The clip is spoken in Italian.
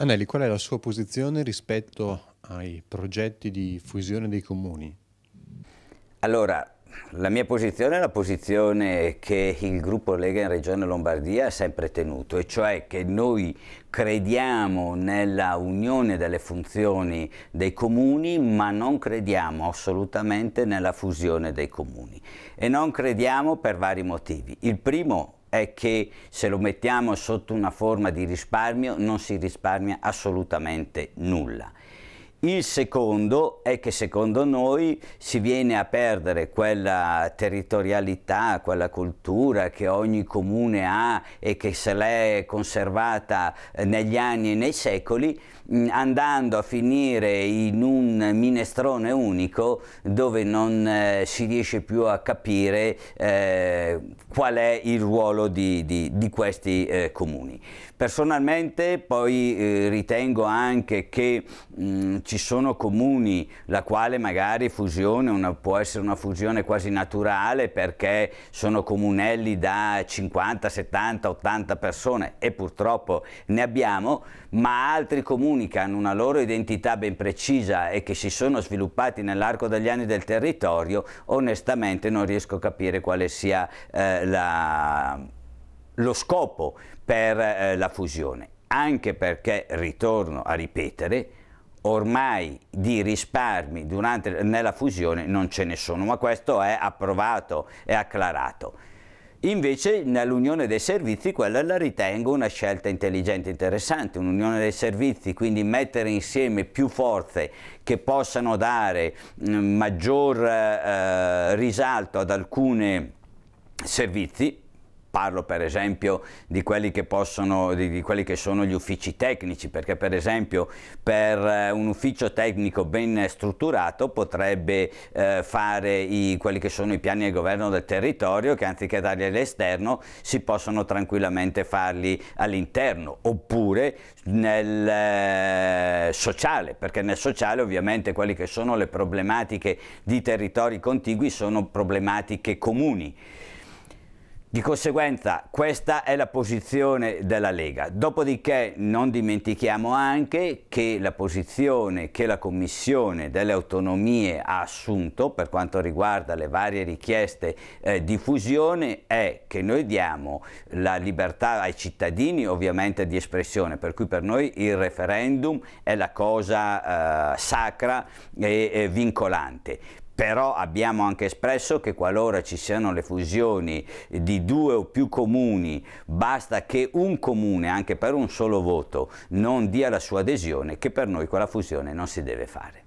Anelli, qual è la sua posizione rispetto ai progetti di fusione dei comuni? Allora, la mia posizione è la posizione che il gruppo Lega in Regione Lombardia ha sempre tenuto, e cioè che noi crediamo nella unione delle funzioni dei comuni, ma non crediamo assolutamente nella fusione dei comuni. E non crediamo per vari motivi. Il primo è che se lo mettiamo sotto una forma di risparmio non si risparmia assolutamente nulla. Il secondo è che secondo noi si viene a perdere quella territorialità, quella cultura che ogni comune ha e che se l'è conservata eh, negli anni e nei secoli, mm, andando a finire in un minestrone unico dove non eh, si riesce più a capire eh, qual è il ruolo di, di, di questi eh, comuni. Personalmente poi eh, ritengo anche che mh, mm, ci sono comuni la quale magari fusione una, può essere una fusione quasi naturale perché sono comunelli da 50, 70, 80 persone e purtroppo ne abbiamo, ma altri comuni che hanno una loro identità ben precisa e che si sono sviluppati nell'arco degli anni del territorio, onestamente non riesco a capire quale sia eh, la, lo scopo per eh, la fusione anche perché, ritorno a ripetere, ormai di risparmi durante, nella fusione non ce ne sono, ma questo è approvato e acclarato. Invece nell'unione dei servizi quella la ritengo una scelta intelligente, e interessante, un'unione dei servizi, quindi mettere insieme più forze che possano dare mm, maggior eh, eh, risalto ad alcuni servizi, parlo per esempio di quelli che, possono, di, di quelli che sono gli uffici tecnici, perché per esempio per eh, un ufficio tecnico ben strutturato potrebbe eh, fare i, quelli che sono i piani del governo del territorio che anziché darli all'esterno si possono tranquillamente farli all'interno oppure nel eh, sociale, perché nel sociale ovviamente quelle che sono le problematiche di territori contigui sono problematiche comuni. Di conseguenza questa è la posizione della Lega. Dopodiché non dimentichiamo anche che la posizione che la Commissione delle autonomie ha assunto per quanto riguarda le varie richieste eh, di fusione è che noi diamo la libertà ai cittadini ovviamente di espressione, per cui per noi il referendum è la cosa eh, sacra e, e vincolante però abbiamo anche espresso che qualora ci siano le fusioni di due o più comuni, basta che un comune, anche per un solo voto, non dia la sua adesione, che per noi quella fusione non si deve fare.